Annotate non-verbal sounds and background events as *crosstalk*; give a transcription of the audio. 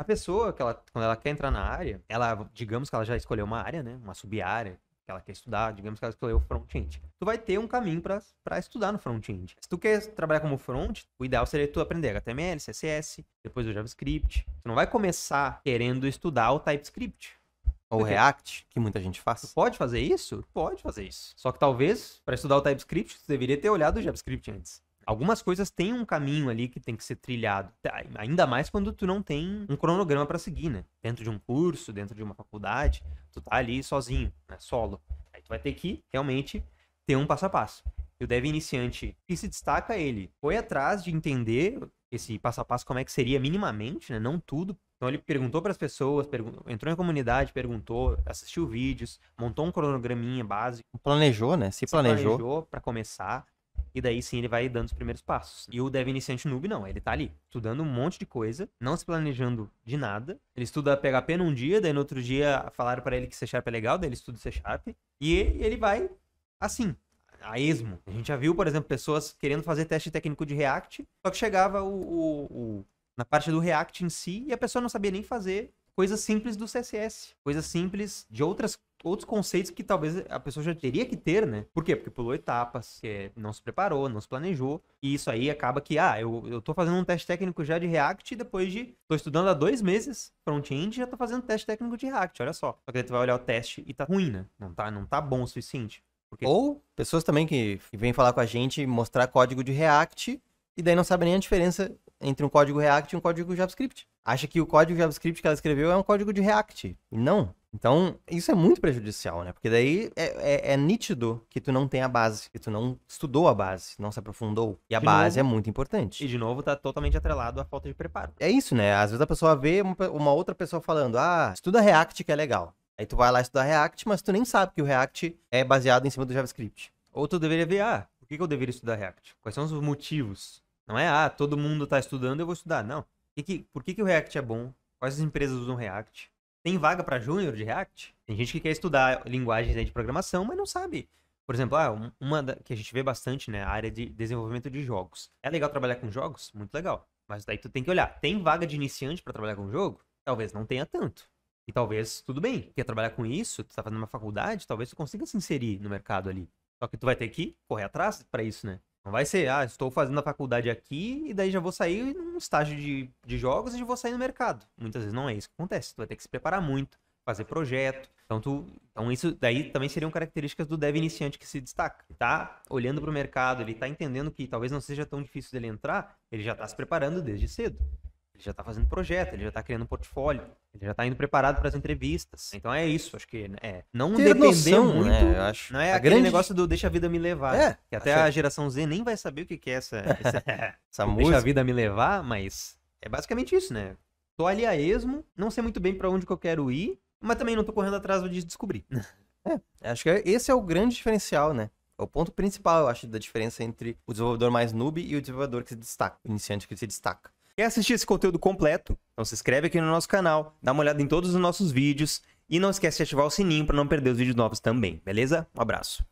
A pessoa, que ela, quando ela quer entrar na área, ela, digamos que ela já escolheu uma área, né? Uma sub-área que ela quer estudar, digamos que ela escolheu front-end. Tu vai ter um caminho para estudar no front-end. Se tu quer trabalhar como front, o ideal seria tu aprender HTML, CSS, depois o JavaScript. Tu não vai começar querendo estudar o TypeScript. Ou Porque React, que muita gente faz. pode fazer isso? Pode fazer isso. Só que talvez, para estudar o TypeScript, tu deveria ter olhado o JavaScript antes algumas coisas têm um caminho ali que tem que ser trilhado. Tá, ainda mais quando tu não tem um cronograma para seguir, né? Dentro de um curso, dentro de uma faculdade, tu tá ali sozinho, né? Solo. Aí tu vai ter que realmente ter um passo a passo. E o dev iniciante que se destaca ele foi atrás de entender esse passo a passo como é que seria minimamente, né? Não tudo. Então ele perguntou para as pessoas, pergun- entrou na comunidade, perguntou, assistiu vídeos, montou um cronograminha básico. Planejou, né? Se, se planejou. planejou para começar. E daí sim ele vai dando os primeiros passos. E o dev iniciante noob não, ele tá ali estudando um monte de coisa, não se planejando de nada. Ele estuda PHP num dia, daí no outro dia falaram para ele que C Sharp é legal, daí ele estuda C Sharp. E ele vai assim, a esmo. A gente já viu, por exemplo, pessoas querendo fazer teste técnico de React, só que chegava o, o, o, na parte do React em si e a pessoa não sabia nem fazer coisas simples do CSS, coisas simples de outras outros conceitos que talvez a pessoa já teria que ter, né? Por quê? Porque pulou etapas, que não se preparou, não se planejou, e isso aí acaba que, ah, eu, eu tô fazendo um teste técnico já de React depois de... tô estudando há dois meses front-end já tô fazendo teste técnico de React, olha só. Só que tu vai olhar o teste e tá ruim, né? Não tá, não tá bom o suficiente. Porque... Ou pessoas também que, que vêm falar com a gente mostrar código de React e daí não sabe nem a diferença entre um código React e um código JavaScript. Acha que o código JavaScript que ela escreveu é um código de React. E não. Então, isso é muito prejudicial, né? Porque daí é, é, é, nítido que tu não tem a base, que tu não estudou a base, não se aprofundou. E a de base novo, é muito importante. E, de novo, tá totalmente atrelado à falta de preparo. É isso, né? Às vezes a pessoa vê uma outra pessoa falando, ah, estuda React que é legal. Aí tu vai lá estudar React, mas tu nem sabe que o React é baseado em cima do JavaScript. Ou tu deveria ver, ah, por que eu deveria estudar React? Quais são os motivos? Não é, ah, todo mundo está estudando, eu vou estudar. Não. Que que, por que, que o React é bom? Quais as empresas usam React? Tem vaga para júnior de React? Tem gente que quer estudar linguagens né, de programação, mas não sabe. Por exemplo, ah, uma que a gente vê bastante, né? A área de desenvolvimento de jogos. É legal trabalhar com jogos? Muito legal. Mas daí tu tem que olhar. Tem vaga de iniciante para trabalhar com jogo? Talvez não tenha tanto. E talvez, tudo bem, quer trabalhar com isso, tu tá fazendo uma faculdade, talvez tu consiga se inserir no mercado ali. Só que tu vai ter que correr atrás para isso, né? Não vai ser, ah, estou fazendo a faculdade aqui e daí já vou sair num estágio de, de jogos e já vou sair no mercado. Muitas vezes não é isso que acontece. Tu vai ter que se preparar muito, fazer projeto. Então, tu, então isso daí também seriam características do dev iniciante que se destaca. Tá olhando para o mercado, ele tá entendendo que talvez não seja tão difícil dele entrar, ele já está se preparando desde cedo. Ele já está fazendo projeto, ele já está criando um portfólio, ele já está indo preparado para as entrevistas. Então é isso, acho que né, é. Não Ter depender noção, muito. Né? Eu acho. Não é aquele grande... negócio do deixa a vida me levar. É, que até achei... a geração Z nem vai saber o que, é essa, *laughs* essa, essa música. Deixa a vida me levar, mas é basicamente isso, né? Tô ali a esmo, não sei muito bem para onde que eu quero ir, mas também não tô correndo atrás de descobrir. *laughs* É, acho que esse é o grande diferencial, né? É o ponto principal, eu acho, da diferença entre o desenvolvedor mais noob e o desenvolvedor que se destaca, o iniciante que se destaca. Quer assistir esse conteúdo completo? Então se inscreve aqui no nosso canal, dá uma olhada em todos os nossos vídeos e não esquece de ativar o sininho para não perder os vídeos novos também, beleza? Um abraço.